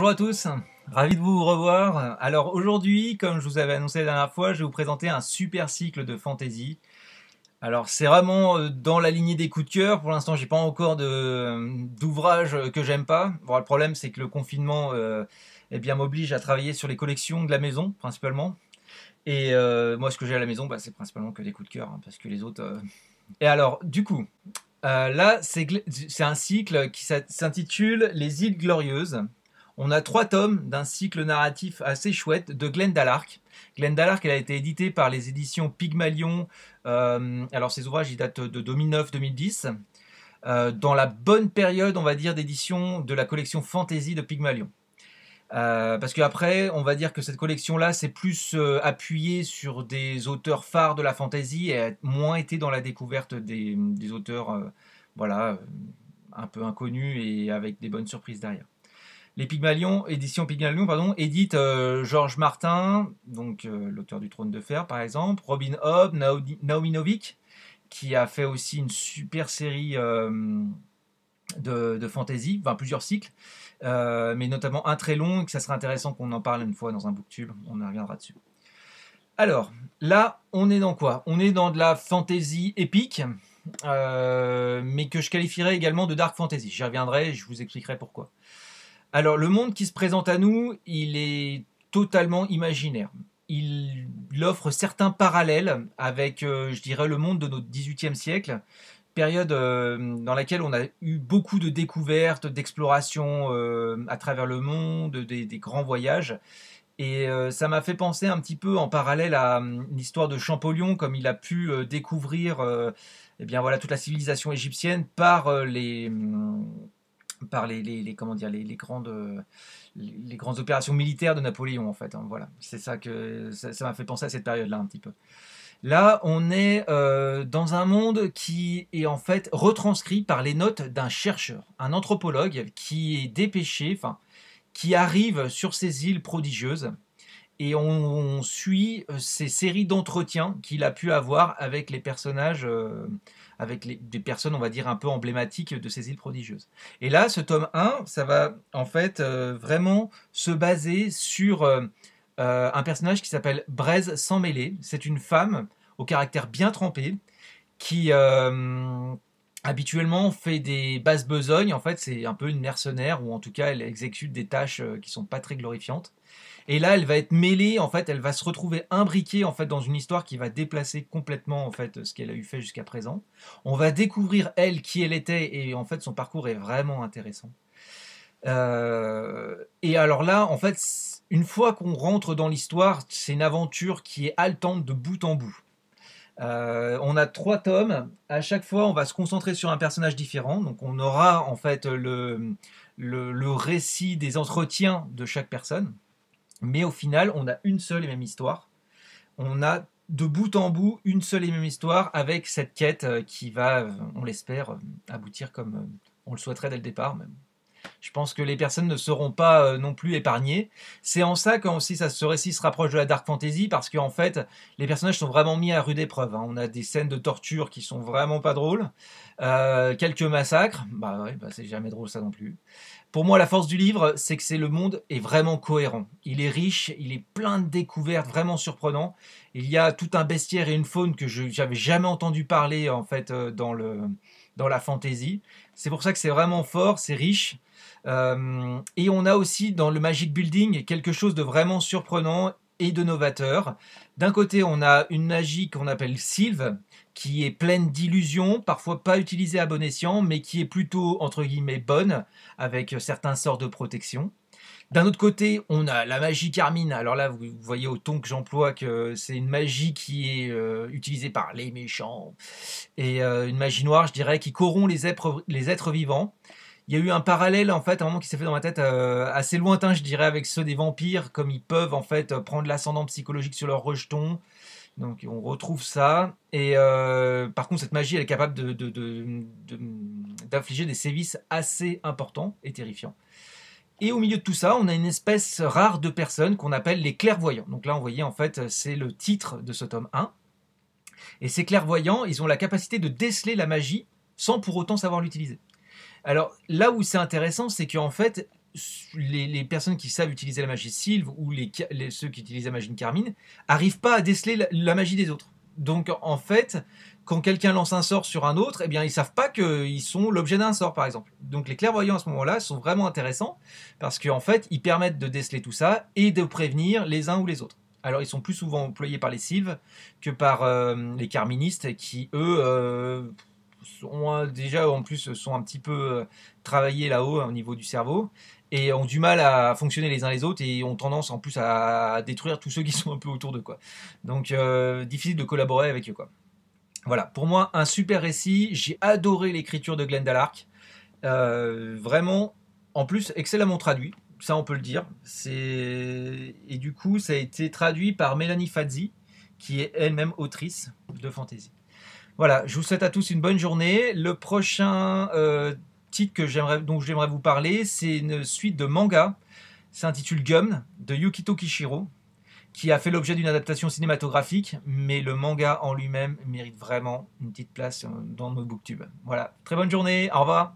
Bonjour à tous, ravi de vous revoir. Alors aujourd'hui, comme je vous avais annoncé la dernière fois, je vais vous présenter un super cycle de fantasy. Alors c'est vraiment euh, dans la lignée des coups de cœur. Pour l'instant, j'ai pas encore d'ouvrage que j'aime pas. Voilà le problème, c'est que le confinement euh, eh bien m'oblige à travailler sur les collections de la maison principalement. Et euh, moi, ce que j'ai à la maison, bah, c'est principalement que des coups de cœur, hein, parce que les autres. Et alors, du coup, là, c'est un cycle qui s'intitule Les îles glorieuses on a trois tomes d'un cycle narratif assez chouette de Glenn Dallark. Glenn Dallark, elle a été éditée par les éditions Pygmalion. Euh, alors, ses ouvrages, ils datent de 2009-2010. Euh, dans la bonne période, on va dire, d'édition de la collection Fantasy de Pygmalion. Euh, parce qu'après, on va dire que cette collection-là, c'est plus appuyée appuyé sur des auteurs phares de la fantasy et a moins été dans la découverte des, auteurs, voilà, un peu inconnus et avec des bonnes surprises derrière. Les Pygmalions, édition Pygmalion, pardon, édite euh, Georges Martin, donc euh, l'auteur du Trône de Fer par exemple, Robin Hobb, Naomi, Novik, qui a fait aussi une super série euh, de, fantasy, enfin plusieurs cycles, mais notamment un très long, et que ça serait intéressant qu'on en parle une fois dans un booktube, on en reviendra dessus. Alors, là, on est dans quoi On est dans de la fantasy épique, mais que je qualifierais également de dark fantasy. J'y reviendrai, je vous expliquerai pourquoi. Alors le monde qui se présente à nous, il est totalement imaginaire. Il, offre certains parallèles avec, euh, je dirais, le monde de notre 18 siècle, période euh, dans laquelle on a eu beaucoup de découvertes, d'explorations euh, à travers le monde, des, grands voyages. Et ça m'a fait penser un petit peu en parallèle à hum, l'histoire de Champollion, comme il a pu découvrir eh bien, voilà, toute la civilisation égyptienne par les, hum, par les, les, les, comment les, grandes, opérations militaires de Napoléon, en fait. Hein, voilà, c'est ça que ça m'a fait penser à cette période-là un petit peu. Là, on est euh, dans un monde qui est en fait retranscrit par les notes d'un chercheur, un anthropologue qui est dépêché, enfin, qui arrive sur ces îles prodigieuses et on, suit euh, ces séries d'entretiens qu'il a pu avoir avec les personnages, euh, avec des personnes, on va dire, un peu emblématiques de ces îles prodigieuses. Et là, ce tome 1, ça va en fait euh, vraiment se baser sur un personnage qui s'appelle Braise sans mêlée. C'est une femme au caractère bien trempé qui habituellement on fait des basses besognes. En fait, c'est un peu une mercenaire ou en tout cas elle exécute des tâches euh, qui sont pas très glorifiantes. Et là, elle va être mêlée. En fait, elle va se retrouver imbriquée en fait dans une histoire qui va déplacer complètement en fait ce qu'elle a eu fait jusqu'à présent. On va découvrir elle qui elle était et en fait son parcours est vraiment intéressant. Euh, et alors là, en fait, une fois qu'on rentre dans l'histoire, c'est une aventure qui est haletante de bout en bout. Euh, on a trois tomes. À chaque fois, on va se concentrer sur un personnage différent. Donc, on aura en fait le, le, le récit des entretiens de chaque personne. Mais au final, on a une seule et même histoire. On a de bout en bout une seule et même histoire avec cette quête euh, qui va, on l'espère, euh, aboutir comme on le souhaiterait dès le départ. Même. Je pense que les personnes ne seront pas euh, non plus épargnées. C'est en ça quand aussi ça, ce récit se rapproche de la dark fantasy parce qu'en fait, les personnages sont vraiment mis à rude épreuve. Hein. On a des scènes de torture qui sont vraiment pas drôles, euh, quelques massacres. Bah ouais, bah c'est jamais drôle ça non plus. Pour moi, la force du livre, c'est que c'est le monde est vraiment cohérent. Il est riche, il est plein de découvertes vraiment surprenantes. Il y a tout un bestiaire et une faune que je n'avais jamais entendu parler en fait euh, dans le dans la fantasy. C'est pour ça que c'est vraiment fort, c'est riche. Euh, et on a aussi dans le Magic Building quelque chose de vraiment surprenant et de novateur. D'un côté, on a une magie qu'on appelle Sylve, qui est pleine d'illusions, parfois pas utilisée à bon escient, mais qui est plutôt, entre guillemets, bonne, avec certains sorts de protection. D'un autre côté, on a la magie Carmine. Alors là, vous voyez au ton que j'emploie que c'est une magie qui est euh, utilisée par les méchants. Et euh, une magie noire, je dirais, qui corrompt les êtres, vivants. Il y a eu un parallèle, en fait, à un moment qui s'est fait dans ma tête euh, assez lointain, je dirais, avec ceux des vampires, comme ils peuvent, en fait, prendre l'ascendant psychologique sur leurs rejetons. Donc on retrouve ça. Et par contre, cette magie, elle est capable d'infliger des sévices assez importants et terrifiants. Et au milieu de tout ça, on a une espèce rare de personnes qu'on appelle les clairvoyants. Donc là, on voyait en fait, c'est le titre de ce tome 1. Et ces clairvoyants, ils ont la capacité de déceler la magie sans pour autant savoir l'utiliser. Alors là où c'est intéressant, c'est qu'en fait, les, personnes qui savent utiliser la magie Sylve ou les, ceux qui utilisent la magie de Carmine n'arrivent pas à déceler la magie des autres. Donc en fait, quand quelqu'un lance un sort sur un autre, eh bien, ils savent pas qu'ils sont l'objet d'un sort, par exemple. Donc, les clairvoyants à ce moment-là sont vraiment intéressants parce qu'en fait, ils permettent de déceler tout ça et de prévenir les uns ou les autres. Alors, ils sont plus souvent employés par les Sylves que par euh, les carministes qui, eux, sont euh, déjà en plus sont un petit peu euh, travaillés là-haut hein, au niveau du cerveau et ont du mal à fonctionner les uns les autres et ont tendance en plus à détruire tous ceux qui sont un peu autour de quoi. Donc difficile de collaborer avec eux quoi. Voilà, pour moi, un super récit. J'ai adoré l'écriture de Glen Lark. Euh, vraiment, en plus, excellemment traduit. Ça, on peut le dire. Et du coup, ça a été traduit par Mélanie Fazzi, qui est elle-même autrice de fantasy. Voilà, je vous souhaite à tous une bonne journée. Le prochain euh, titre que j'aimerais, dont j'aimerais vous parler, c'est une suite de manga. C'est intitulé « Gum de Yukito Kishiro qui a fait l'objet d'une adaptation cinématographique, mais le manga en lui-même mérite vraiment une petite place dans nos booktube. Voilà, très bonne journée, au revoir